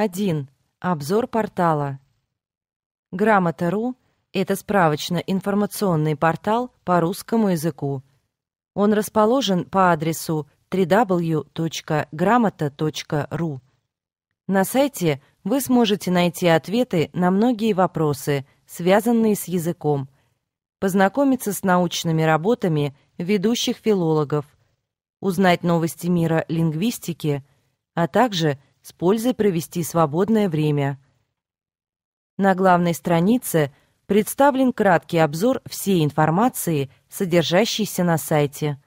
1. Обзор портала. Грамота.ру – это справочно-информационный портал по русскому языку. Он расположен по адресу www.gramota.ru. На сайте вы сможете найти ответы на многие вопросы, связанные с языком, познакомиться с научными работами ведущих филологов, узнать новости мира лингвистики, а также – с пользой провести свободное время. На главной странице представлен краткий обзор всей информации, содержащейся на сайте.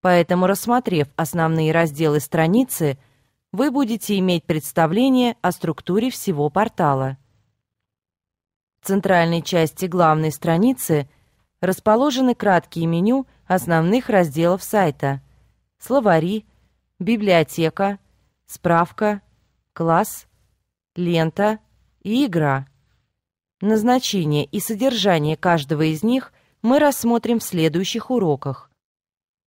Поэтому, рассмотрев основные разделы страницы, вы будете иметь представление о структуре всего портала. В центральной части главной страницы расположены краткие меню основных разделов сайта – словари, библиотека – справка, класс, лента и игра. Назначение и содержание каждого из них мы рассмотрим в следующих уроках.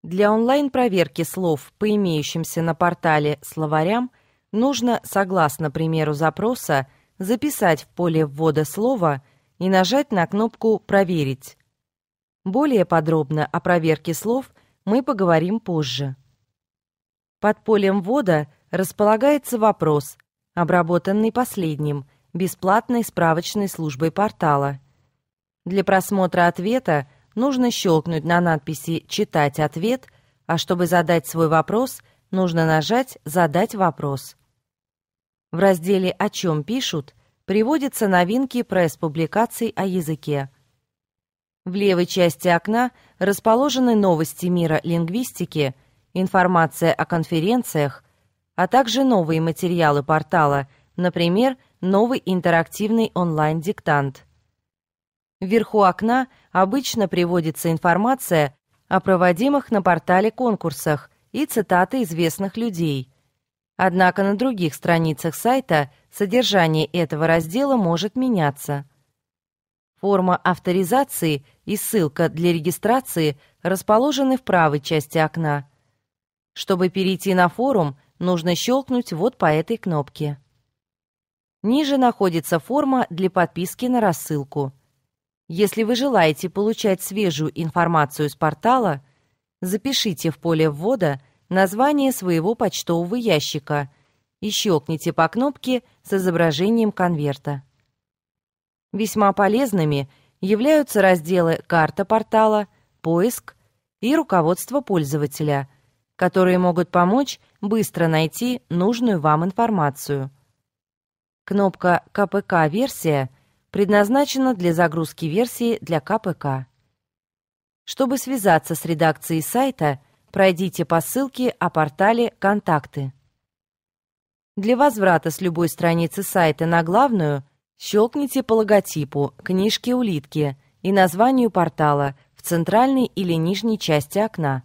Для онлайн-проверки слов по имеющимся на портале словарям нужно, согласно примеру запроса, записать в поле ввода слова и нажать на кнопку «Проверить». Более подробно о проверке слов мы поговорим позже. Под полем ввода – располагается вопрос, обработанный последним, бесплатной справочной службой портала. Для просмотра ответа нужно щелкнуть на надписи «Читать ответ», а чтобы задать свой вопрос, нужно нажать «Задать вопрос». В разделе «О чем пишут» приводятся новинки пресс-публикаций о языке. В левой части окна расположены новости мира лингвистики, информация о конференциях, а также новые материалы портала, например, новый интерактивный онлайн-диктант. Вверху окна обычно приводится информация о проводимых на портале конкурсах и цитаты известных людей. Однако на других страницах сайта содержание этого раздела может меняться. Форма авторизации и ссылка для регистрации расположены в правой части окна. Чтобы перейти на форум – Нужно щелкнуть вот по этой кнопке. Ниже находится форма для подписки на рассылку. Если вы желаете получать свежую информацию с портала, запишите в поле ввода название своего почтового ящика и щелкните по кнопке с изображением конверта. Весьма полезными являются разделы «Карта портала», «Поиск» и «Руководство пользователя», которые могут помочь быстро найти нужную вам информацию. Кнопка «КПК-версия» предназначена для загрузки версии для КПК. Чтобы связаться с редакцией сайта, пройдите по ссылке о портале «Контакты». Для возврата с любой страницы сайта на главную щелкните по логотипу «Книжки-улитки» и названию портала в центральной или нижней части окна.